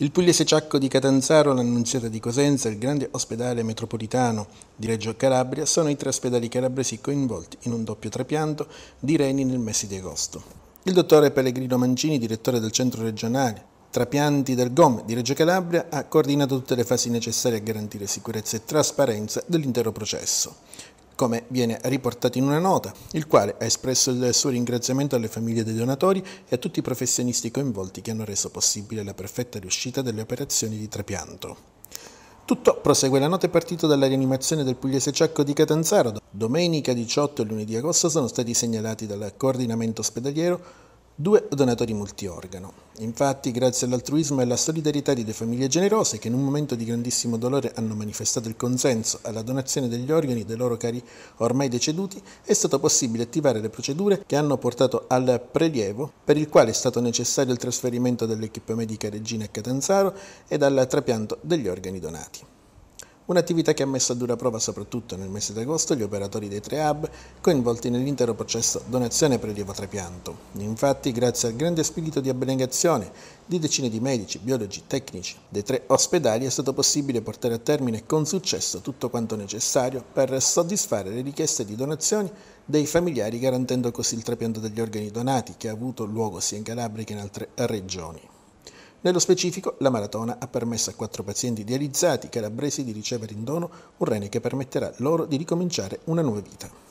Il Pugliese Ciacco di Catanzaro, l'Annunziata di Cosenza e il grande ospedale metropolitano di Reggio Calabria sono i tre ospedali calabresi coinvolti in un doppio trapianto di reni nel mese di agosto. Il dottore Pellegrino Mancini, direttore del centro regionale trapianti del GOM di Reggio Calabria, ha coordinato tutte le fasi necessarie a garantire sicurezza e trasparenza dell'intero processo come viene riportato in una nota, il quale ha espresso il suo ringraziamento alle famiglie dei donatori e a tutti i professionisti coinvolti che hanno reso possibile la perfetta riuscita delle operazioni di trapianto. Tutto prosegue la nota è partito dalla rianimazione del pugliese Ciacco di Catanzaro. Domenica 18 e lunedì agosto sono stati segnalati dal coordinamento ospedaliero Due donatori multiorgano. Infatti, grazie all'altruismo e alla solidarietà di due famiglie generose che in un momento di grandissimo dolore hanno manifestato il consenso alla donazione degli organi dei loro cari ormai deceduti, è stato possibile attivare le procedure che hanno portato al prelievo, per il quale è stato necessario il trasferimento dell'equipe medica Regina a Catanzaro e al trapianto degli organi donati. Un'attività che ha messo a dura prova soprattutto nel mese di agosto gli operatori dei tre hub coinvolti nell'intero processo donazione prelievo trapianto. Infatti, grazie al grande spirito di abnegazione di decine di medici, biologi, tecnici dei tre ospedali è stato possibile portare a termine con successo tutto quanto necessario per soddisfare le richieste di donazioni dei familiari garantendo così il trapianto degli organi donati che ha avuto luogo sia in Calabria che in altre regioni. Nello specifico, la maratona ha permesso a quattro pazienti dializzati calabresi di ricevere in dono un rene che permetterà loro di ricominciare una nuova vita.